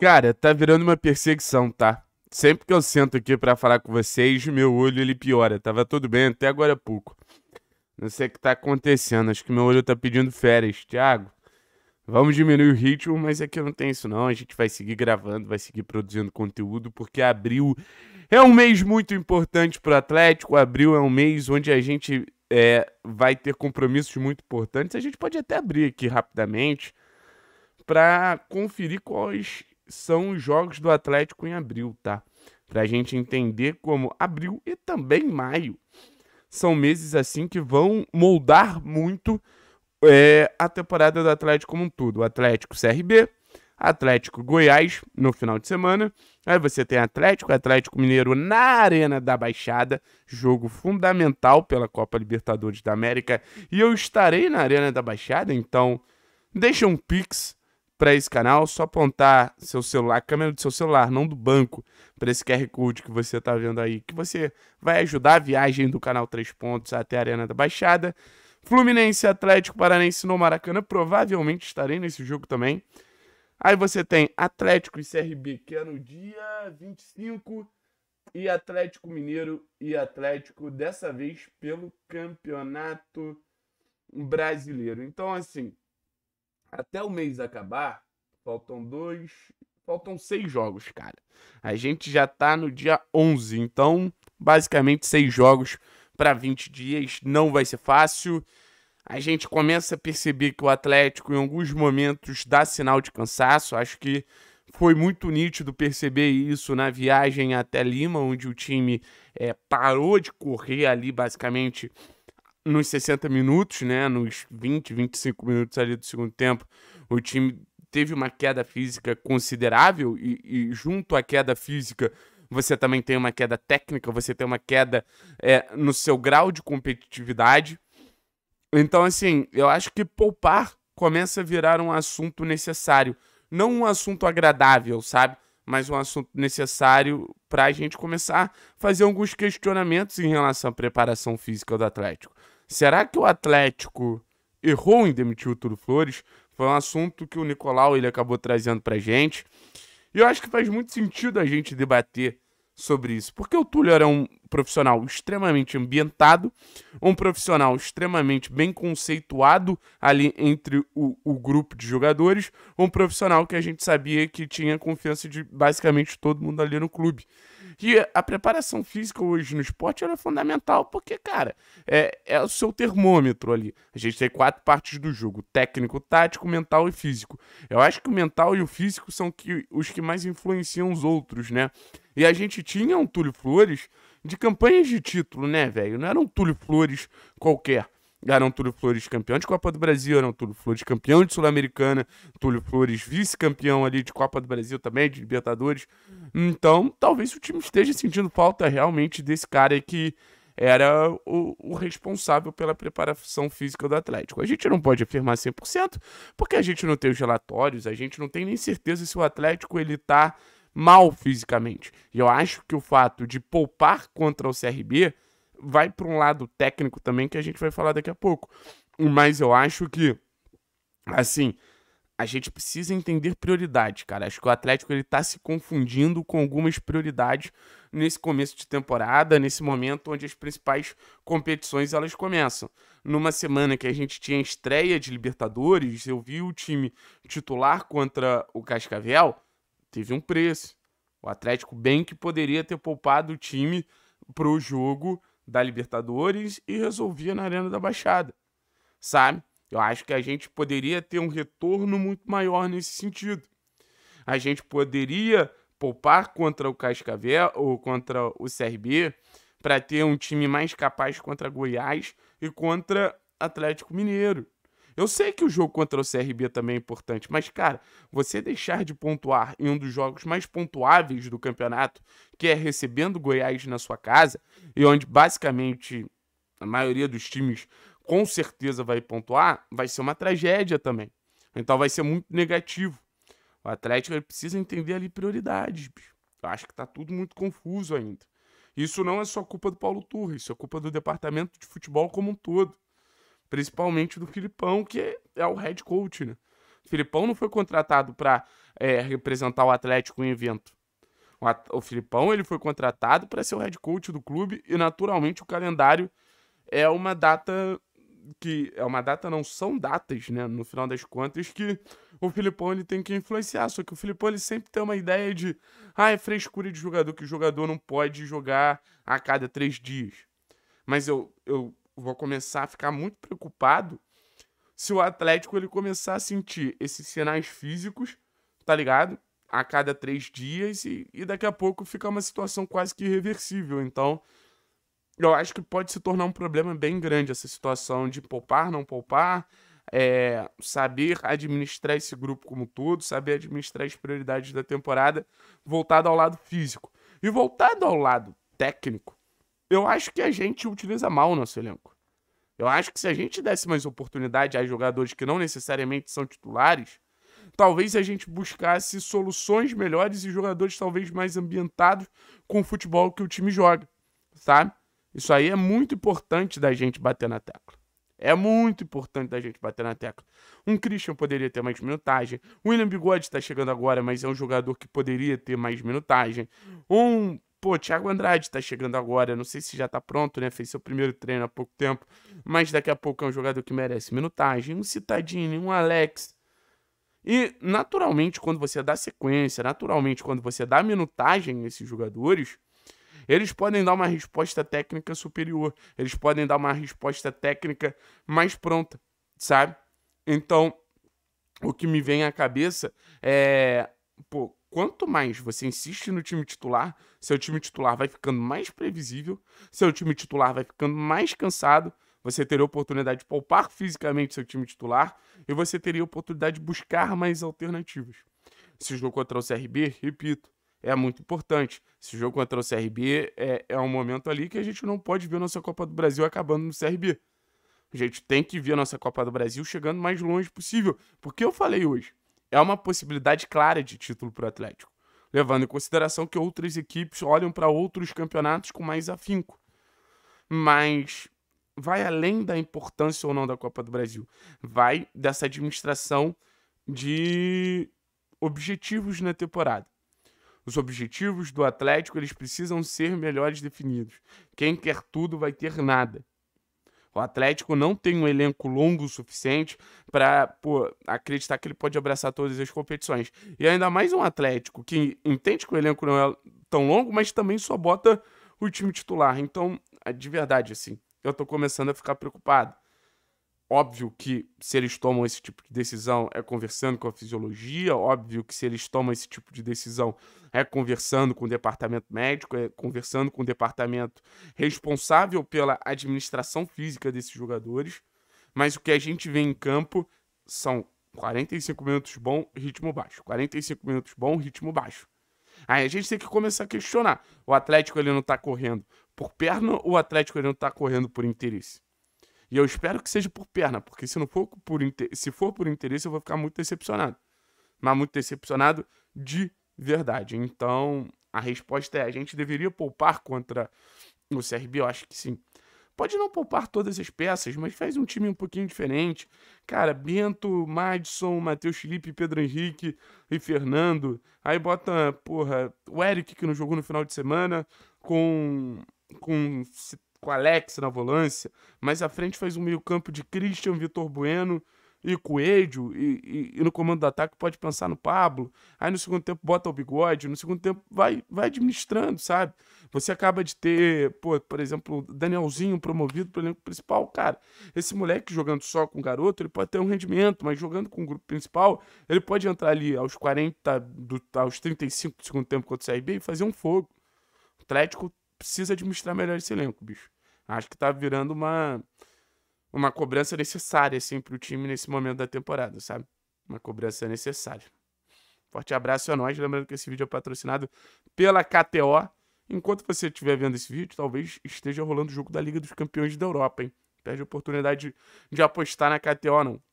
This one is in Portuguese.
Cara, tá virando uma perseguição, tá? Sempre que eu sento aqui para falar com vocês, meu olho ele piora. Tava tudo bem até agora há pouco. Não sei o que tá acontecendo, acho que meu olho tá pedindo férias. Tiago, vamos diminuir o ritmo, mas aqui é não tem isso não. A gente vai seguir gravando, vai seguir produzindo conteúdo, porque abril é um mês muito importante pro Atlético. Abril é um mês onde a gente é, vai ter compromissos muito importantes. A gente pode até abrir aqui rapidamente para conferir quais são os jogos do Atlético em abril, tá? Pra gente entender como abril e também maio são meses assim que vão moldar muito é, a temporada do Atlético como um todo. O Atlético CRB, Atlético Goiás no final de semana. Aí você tem Atlético, Atlético Mineiro na Arena da Baixada, jogo fundamental pela Copa Libertadores da América. E eu estarei na Arena da Baixada, então deixa um pix para esse canal, só apontar seu celular, a câmera do seu celular, não do banco, para esse QR Code que você está vendo aí, que você vai ajudar a viagem do canal Três Pontos até a Arena da Baixada. Fluminense, Atlético Paranense no Maracanã, provavelmente estarei nesse jogo também. Aí você tem Atlético e CRB, que é no dia 25, e Atlético Mineiro e Atlético, dessa vez pelo Campeonato Brasileiro. Então, assim, até o mês acabar, faltam dois, faltam seis jogos, cara. A gente já tá no dia 11, então basicamente seis jogos para 20 dias, não vai ser fácil. A gente começa a perceber que o Atlético, em alguns momentos, dá sinal de cansaço. Acho que foi muito nítido perceber isso na viagem até Lima, onde o time é, parou de correr ali, basicamente, nos 60 minutos, né, nos 20, 25 minutos ali do segundo tempo, o time teve uma queda física considerável e, e junto à queda física você também tem uma queda técnica, você tem uma queda é, no seu grau de competitividade. Então, assim, eu acho que poupar começa a virar um assunto necessário. Não um assunto agradável, sabe? Mas um assunto necessário para a gente começar a fazer alguns questionamentos em relação à preparação física do Atlético. Será que o Atlético errou em demitir o Túlio Flores? Foi um assunto que o Nicolau ele acabou trazendo pra gente. E eu acho que faz muito sentido a gente debater sobre isso, porque o Túlio era um profissional extremamente ambientado, um profissional extremamente bem conceituado ali entre o, o grupo de jogadores, um profissional que a gente sabia que tinha confiança de basicamente todo mundo ali no clube que a preparação física hoje no esporte é fundamental, porque, cara, é, é o seu termômetro ali. A gente tem quatro partes do jogo: técnico, tático, mental e físico. Eu acho que o mental e o físico são que, os que mais influenciam os outros, né? E a gente tinha um Túlio Flores de campanhas de título, né, velho? Não era um Túlio Flores qualquer. Arão Túlio Flores campeão de Copa do Brasil, Arão Túlio Flores campeão de Sul-Americana, Túlio Flores vice-campeão ali de Copa do Brasil também, de Libertadores. Então, talvez o time esteja sentindo falta realmente desse cara que era o, o, responsável pela preparação física do Atlético. A gente não pode afirmar 100%, porque a gente não tem os relatórios, a gente não tem nem certeza se o Atlético ele tá mal fisicamente. E eu acho que o fato de poupar contra o CRB vai para um lado técnico também que a gente vai falar daqui a pouco. Mas eu acho que, assim, a gente precisa entender prioridade, cara. Acho que o Atlético ele tá se confundindo com algumas prioridades nesse começo de temporada, nesse momento onde as principais competições elas começam. Numa semana que a gente tinha estreia de Libertadores, eu vi o time titular contra o Cascavel, teve um preço. O Atlético bem que poderia ter poupado o time pro jogo da Libertadores e resolvia na Arena da Baixada, sabe? Eu acho que a gente poderia ter um retorno muito maior nesse sentido. A gente poderia poupar contra o Cascavel ou contra o CRB para ter um time mais capaz contra Goiás e contra Atlético Mineiro. Eu sei que o jogo contra o CRB também é importante, mas, cara, você deixar de pontuar em um dos jogos mais pontuáveis do campeonato, que é recebendo Goiás na sua casa, e onde basicamente a maioria dos times com certeza vai pontuar, vai ser uma tragédia também. Então vai ser muito negativo. O Atlético precisa entender ali prioridades, bicho. Eu acho que tá tudo muito confuso ainda. Isso não é só culpa do Paulo Turra, isso é culpa do departamento de futebol como um todo. Principalmente do Filipão, que é o head coach, né? O Filipão não foi contratado para é, representar o Atlético em evento. O, o Filipão ele foi contratado para ser o head coach do clube e, naturalmente, o calendário é uma data que é uma data, não são datas, né? No final das contas, que o Filipão ele tem que influenciar. Só que o Filipão ele sempre tem uma ideia de, ah, é frescura de jogador, que o jogador não pode jogar a cada três dias. Mas eu, eu vou começar a ficar muito preocupado se o Atlético ele começar a sentir esses sinais físicos, tá ligado? A cada três dias e, e daqui a pouco fica uma situação quase que irreversível. Então, eu acho que pode se tornar um problema bem grande essa situação de poupar, não poupar, é, saber administrar esse grupo como todo, saber administrar as prioridades da temporada voltado ao lado físico. E voltado ao lado técnico, eu acho que a gente utiliza mal o nosso elenco. Eu acho que se a gente desse mais oportunidade a jogadores que não necessariamente são titulares, talvez a gente buscasse soluções melhores e jogadores talvez mais ambientados com o futebol que o time joga, sabe? Tá? Isso aí é muito importante da gente bater na tecla. É muito importante da gente bater na tecla. Um Christian poderia ter mais minutagem. O William Bigode está chegando agora, mas é um jogador que poderia ter mais minutagem. Um pô, Thiago Andrade tá chegando agora, não sei se já tá pronto, né? Fez seu primeiro treino há pouco tempo, mas daqui a pouco é um jogador que merece minutagem, um Citadini, um Alex. E naturalmente, quando você dá sequência, naturalmente, quando você dá minutagem a esses jogadores, eles podem dar uma resposta técnica superior, eles podem dar uma resposta técnica mais pronta, sabe? Então, o que me vem à cabeça é, pô, quanto mais você insiste no time titular, seu time titular vai ficando mais previsível, seu time titular vai ficando mais cansado, você teria a oportunidade de poupar fisicamente seu time titular e você teria a oportunidade de buscar mais alternativas. Esse jogo contra o CRB, repito, é muito importante. Esse jogo contra o CRB é, é um momento ali que a gente não pode ver nossa Copa do Brasil acabando no CRB. A gente tem que ver a nossa Copa do Brasil chegando mais longe possível. Porque eu falei hoje, é uma possibilidade clara de título para o Atlético, levando em consideração que outras equipes olham para outros campeonatos com mais afinco. Mas vai além da importância ou não da Copa do Brasil, vai dessa administração de objetivos na temporada. Os objetivos do Atlético eles precisam ser melhores definidos. Quem quer tudo vai ter nada. O Atlético não tem um elenco longo o suficiente para acreditar que ele pode abraçar todas as competições. E ainda mais um Atlético que entende que o elenco não é tão longo, mas também só bota o time titular. Então, é de verdade, assim, eu tô começando a ficar preocupado. Óbvio que se eles tomam esse tipo de decisão é conversando com a fisiologia, óbvio que se eles tomam esse tipo de decisão é conversando com o departamento médico, é conversando com o departamento responsável pela administração física desses jogadores. Mas o que a gente vê em campo são 45 minutos bom, ritmo baixo. 45 minutos bom, ritmo baixo. Aí a gente tem que começar a questionar. O Atlético ele não está correndo por perna ou o Atlético ele não está correndo por interesse? E eu espero que seja por perna, porque se não for por, se for por interesse, eu vou ficar muito decepcionado. Mas muito decepcionado de verdade. Então, a resposta é: a gente deveria poupar contra o CRB? Eu acho que sim. Pode não poupar todas as peças, mas faz um time um pouquinho diferente. Cara, Bento, Madison, Matheus Felipe, Pedro Henrique e Fernando. Aí bota, porra, o Eric que não jogou no final de semana com, com com Alex na volância. Mais à frente faz um meio-campo de Christian, Vitor Bueno e Coelho. E, e, e, no comando do ataque pode pensar no Pablo. Aí no segundo tempo bota o bigode. No segundo tempo vai, vai administrando, sabe? Você acaba de ter, pô, por exemplo, Danielzinho promovido para o elenco principal. Cara, esse moleque jogando só com o garoto, ele pode ter um rendimento, mas jogando com o grupo principal, ele pode entrar ali aos 40, do, aos 35 do segundo tempo contra o CRB e fazer um fogo. O Atlético precisa administrar melhor esse elenco, bicho. Acho que tá virando uma, uma cobrança necessária, assim, pro time nesse momento da temporada, sabe? Uma cobrança necessária. Forte abraço a nós. Lembrando que esse vídeo é patrocinado pela KTO. Enquanto você estiver vendo esse vídeo, talvez esteja rolando o jogo da Liga dos Campeões da Europa, hein? Perde a oportunidade de, de apostar na KTO, não.